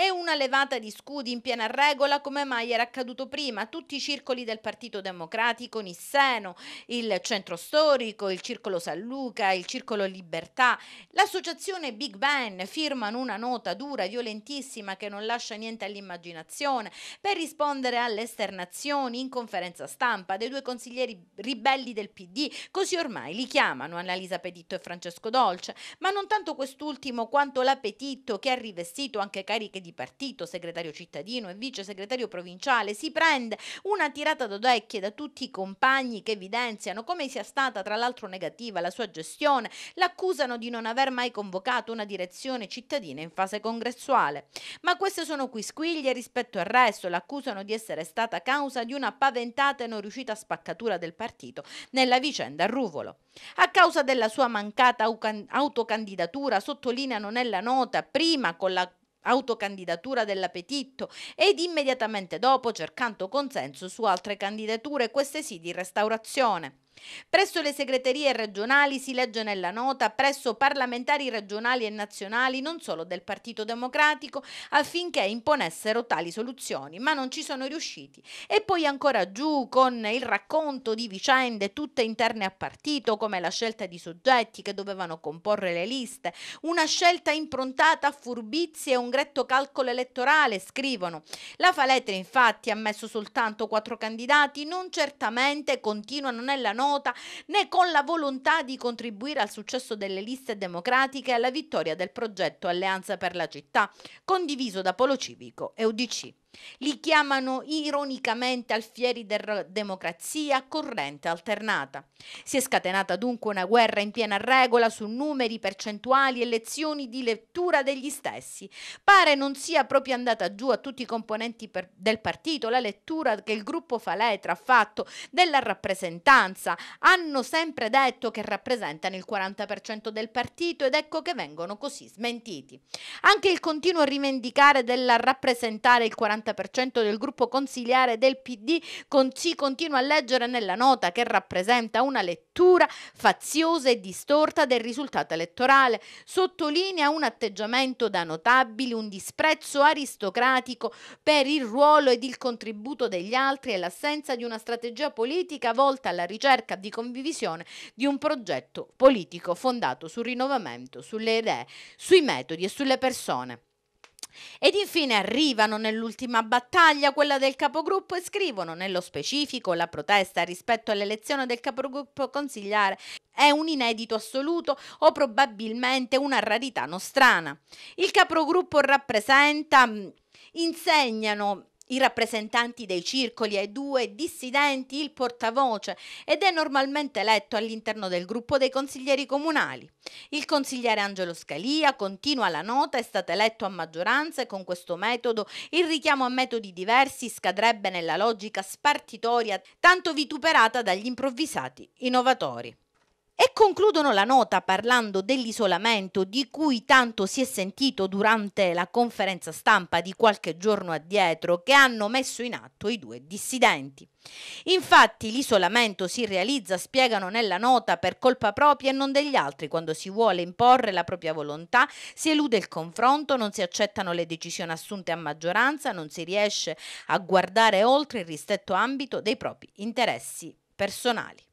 e una levata di scudi in piena regola come mai era accaduto prima. Tutti i circoli del Partito Democratico, Nisseno, il Centro Storico, il Circolo San Luca, il Circolo Libertà, l'associazione Big Ben firmano una nota dura, violentissima, che non lascia niente all'immaginazione, per rispondere alle esternazioni in conferenza stampa dei due consiglieri ribelli del PD, così ormai li chiamano Annalisa Petitto e Francesco Dolce, ma non tanto quest'ultimo quanto la Petitto che ha rivestito anche cariche di di partito, segretario cittadino e vice segretario provinciale, si prende una tirata d'odecchie da tutti i compagni che evidenziano come sia stata tra l'altro negativa la sua gestione, l'accusano di non aver mai convocato una direzione cittadina in fase congressuale. Ma queste sono quisquiglie rispetto al resto, l'accusano di essere stata causa di una paventata e non riuscita spaccatura del partito nella vicenda a Ruvolo. A causa della sua mancata autocandidatura, sottolineano nella nota, prima con la autocandidatura dell'Apetitto ed immediatamente dopo cercando consenso su altre candidature, queste sì di restaurazione. Presso le segreterie regionali si legge nella nota presso parlamentari regionali e nazionali non solo del Partito Democratico affinché imponessero tali soluzioni, ma non ci sono riusciti. E poi ancora giù con il racconto di vicende tutte interne a partito, come la scelta di soggetti che dovevano comporre le liste, una scelta improntata a furbizie e un gretto calcolo elettorale, scrivono. La Faletri infatti ha messo soltanto quattro candidati, non certamente continuano nella nota nota, né con la volontà di contribuire al successo delle liste democratiche e alla vittoria del progetto Alleanza per la città, condiviso da Polo Civico e UDC. Li chiamano ironicamente alfieri della democrazia corrente alternata. Si è scatenata dunque una guerra in piena regola su numeri, percentuali e lezioni di lettura degli stessi. Pare non sia proprio andata giù a tutti i componenti per, del partito la lettura che il gruppo Faletra ha fatto della rappresentanza. Hanno sempre detto che rappresentano il 40% del partito ed ecco che vengono così smentiti. Anche il continuo rivendicare della rappresentare il 40% 40% del gruppo consigliare del PD, con, si continua a leggere nella nota che rappresenta una lettura faziosa e distorta del risultato elettorale. Sottolinea un atteggiamento da notabili, un disprezzo aristocratico per il ruolo ed il contributo degli altri e l'assenza di una strategia politica volta alla ricerca di condivisione di un progetto politico fondato sul rinnovamento, sulle idee, sui metodi e sulle persone. Ed infine arrivano nell'ultima battaglia, quella del capogruppo, e scrivono nello specifico la protesta rispetto all'elezione del capogruppo consigliare è un inedito assoluto o probabilmente una rarità nostrana. Il capogruppo rappresenta, insegnano i rappresentanti dei circoli e due dissidenti il portavoce ed è normalmente eletto all'interno del gruppo dei consiglieri comunali. Il consigliere Angelo Scalia, continua la nota, è stato eletto a maggioranza e con questo metodo il richiamo a metodi diversi scadrebbe nella logica spartitoria tanto vituperata dagli improvvisati innovatori. E concludono la nota parlando dell'isolamento di cui tanto si è sentito durante la conferenza stampa di qualche giorno addietro che hanno messo in atto i due dissidenti. Infatti l'isolamento si realizza, spiegano nella nota, per colpa propria e non degli altri. Quando si vuole imporre la propria volontà si elude il confronto, non si accettano le decisioni assunte a maggioranza, non si riesce a guardare oltre il ristretto ambito dei propri interessi personali.